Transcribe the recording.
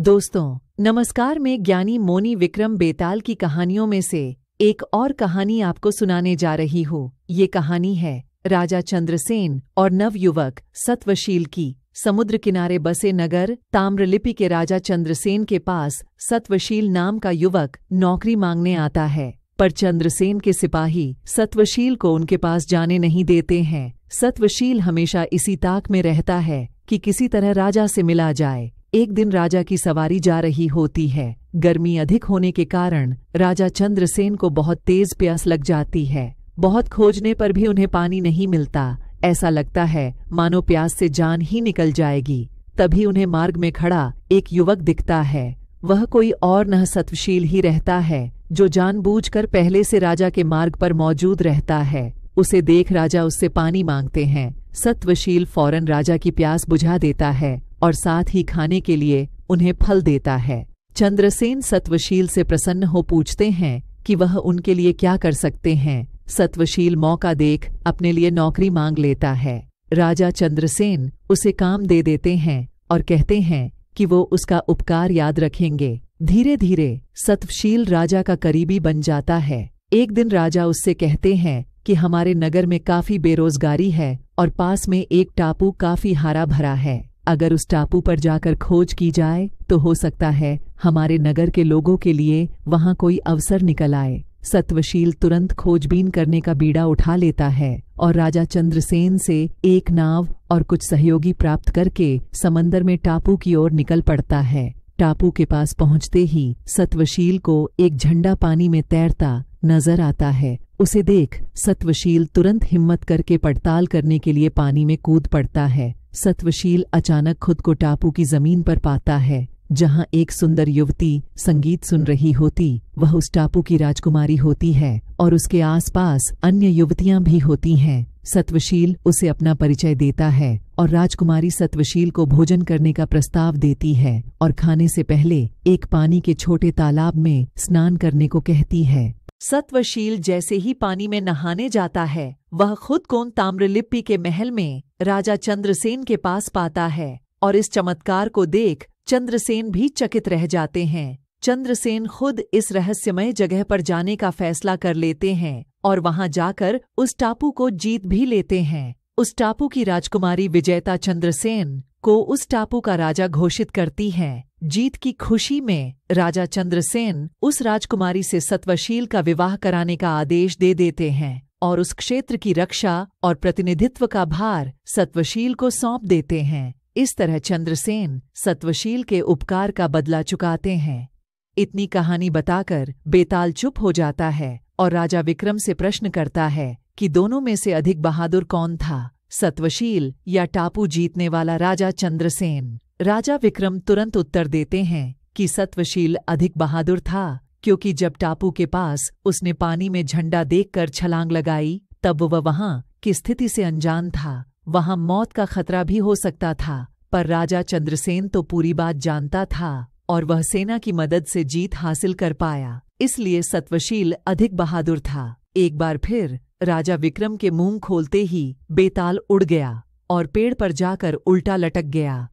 दोस्तों नमस्कार मैं ज्ञानी मोनी विक्रम बेताल की कहानियों में से एक और कहानी आपको सुनाने जा रही हूँ ये कहानी है राजा चंद्रसेन और नवयुवक सत्वशील की समुद्र किनारे बसे नगर ताम्रलिपि के राजा चंद्रसेन के पास सत्वशील नाम का युवक नौकरी मांगने आता है पर चंद्रसेन के सिपाही सत्वशील को उनके पास जाने नहीं देते हैं सत्वशील हमेशा इसी ताक में रहता है कि किसी तरह राजा से मिला जाए एक दिन राजा की सवारी जा रही होती है गर्मी अधिक होने के कारण राजा चंद्रसेन को बहुत तेज प्यास लग जाती है बहुत खोजने पर भी उन्हें पानी नहीं मिलता ऐसा लगता है मानो प्यास से जान ही निकल जाएगी तभी उन्हें मार्ग में खड़ा एक युवक दिखता है वह कोई और न सत्वशील ही रहता है जो जानबूझकर पहले से राजा के मार्ग पर मौजूद रहता है उसे देख राजा उससे पानी मांगते हैं सत्वशील फौरन राजा की प्यास बुझा देता है और साथ ही खाने के लिए उन्हें फल देता है चंद्रसेन सत्वशील से प्रसन्न हो पूछते हैं कि वह उनके लिए क्या कर सकते हैं सत्वशील मौका देख अपने लिए नौकरी मांग लेता है राजा चंद्रसेन उसे काम दे देते हैं और कहते हैं कि वो उसका उपकार याद रखेंगे धीरे धीरे सत्वशील राजा का करीबी बन जाता है एक दिन राजा उससे कहते हैं कि हमारे नगर में काफी बेरोजगारी है और पास में एक टापू काफी हरा भरा है अगर उस टापू पर जाकर खोज की जाए तो हो सकता है हमारे नगर के लोगों के लिए वहां कोई अवसर निकल आए सत्वशील तुरंत खोजबीन करने का बीड़ा उठा लेता है और राजा चंद्रसेन से एक नाव और कुछ सहयोगी प्राप्त करके समंदर में टापू की ओर निकल पड़ता है टापू के पास पहुंचते ही सत्वशील को एक झंडा पानी में तैरता नजर आता है उसे देख सत्वशील तुरंत हिम्मत करके पड़ताल करने के लिए पानी में कूद पड़ता है सत्वशील अचानक खुद को टापू की जमीन पर पाता है जहाँ एक सुंदर युवती संगीत सुन रही होती वह उस टापू की राजकुमारी होती है और उसके आसपास अन्य युवतियां भी होती हैं सत्वशील उसे अपना परिचय देता है और राजकुमारी सत्वशील को भोजन करने का प्रस्ताव देती है और खाने से पहले एक पानी के छोटे तालाब में स्नान करने को कहती है सत्वशील जैसे ही पानी में नहाने जाता है वह खुद कोन ताम्रलिप्पी के महल में राजा चंद्रसेन के पास पाता है और इस चमत्कार को देख चंद्रसेन भी चकित रह जाते हैं चंद्रसेन खुद इस रहस्यमय जगह पर जाने का फैसला कर लेते हैं और वहां जाकर उस टापू को जीत भी लेते हैं उस टापू की राजकुमारी विजेता चंद्रसेन को उस टापू का राजा घोषित करती है जीत की खुशी में राजा चंद्रसेन उस राजकुमारी से सत्वशील का विवाह कराने का आदेश दे देते हैं और उस क्षेत्र की रक्षा और प्रतिनिधित्व का भार सत्वशील को सौंप देते हैं इस तरह चंद्रसेन सत्वशील के उपकार का बदला चुकाते हैं इतनी कहानी बताकर बेताल चुप हो जाता है और राजा विक्रम से प्रश्न करता है कि दोनों में से अधिक बहादुर कौन था सत्वशील या टापू जीतने वाला राजा चंद्रसेन राजा विक्रम तुरंत उत्तर देते हैं कि सत्वशील अधिक बहादुर था क्योंकि जब टापू के पास उसने पानी में झंडा देखकर छलांग लगाई तब वह वहां की स्थिति से अनजान था वहां मौत का खतरा भी हो सकता था पर राजा चंद्रसेन तो पूरी बात जानता था और वह सेना की मदद से जीत हासिल कर पाया इसलिए सत्वशील अधिक बहादुर था एक बार फिर राजा विक्रम के मुंह खोलते ही बेताल उड़ गया और पेड़ पर जाकर उल्टा लटक गया